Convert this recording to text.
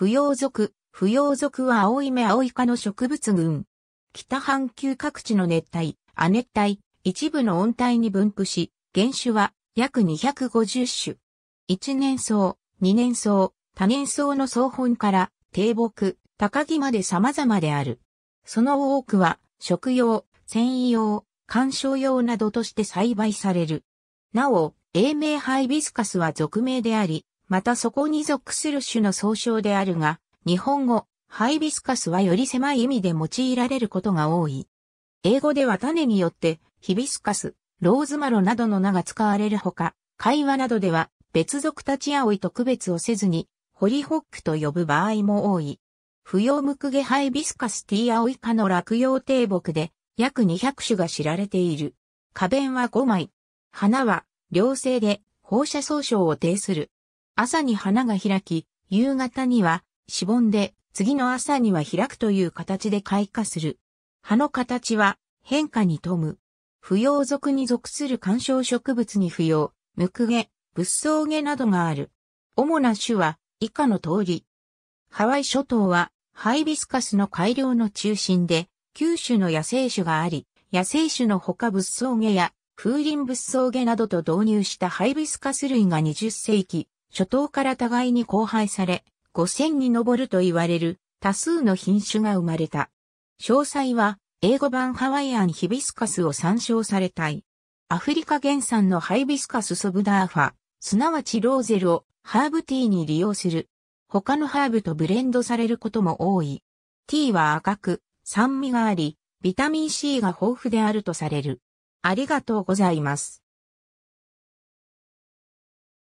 不要属。不要属は青い目青イカの植物群。北半球各地の熱帯、亜熱帯、一部の温帯に分布し、原種は約250種。一年草、二年草、多年草の草本から低木、高木まで様々である。その多くは食用、繊維用、観賞用などとして栽培される。なお、英名ハイビスカスは俗名であり、またそこに属する種の総称であるが、日本語、ハイビスカスはより狭い意味で用いられることが多い。英語では種によって、ヒビスカス、ローズマロなどの名が使われるほか、会話などでは、別属立ち青いと区別をせずに、ホリホックと呼ぶ場合も多い。不要無垢毛ハイビスカスティアオイカの落葉低木で、約200種が知られている。花弁は5枚。花は、良性で、放射総称を呈する。朝に花が開き、夕方にはしぼんで、次の朝には開くという形で開花する。葉の形は変化に富む。不要属に属する観賞植物に不要、ムクゲ、仏草ゲなどがある。主な種は以下の通り。ハワイ諸島はハイビスカスの改良の中心で、九種の野生種があり、野生種のほか仏草ゲや風林仏草ゲなどと導入したハイビスカス類が20世紀初頭から互いに交配され、5000に上ると言われる多数の品種が生まれた。詳細は英語版ハワイアンヒビスカスを参照されたい。アフリカ原産のハイビスカスソブダーファ、すなわちローゼルをハーブティーに利用する。他のハーブとブレンドされることも多い。ティーは赤く、酸味があり、ビタミン C が豊富であるとされる。ありがとうございます。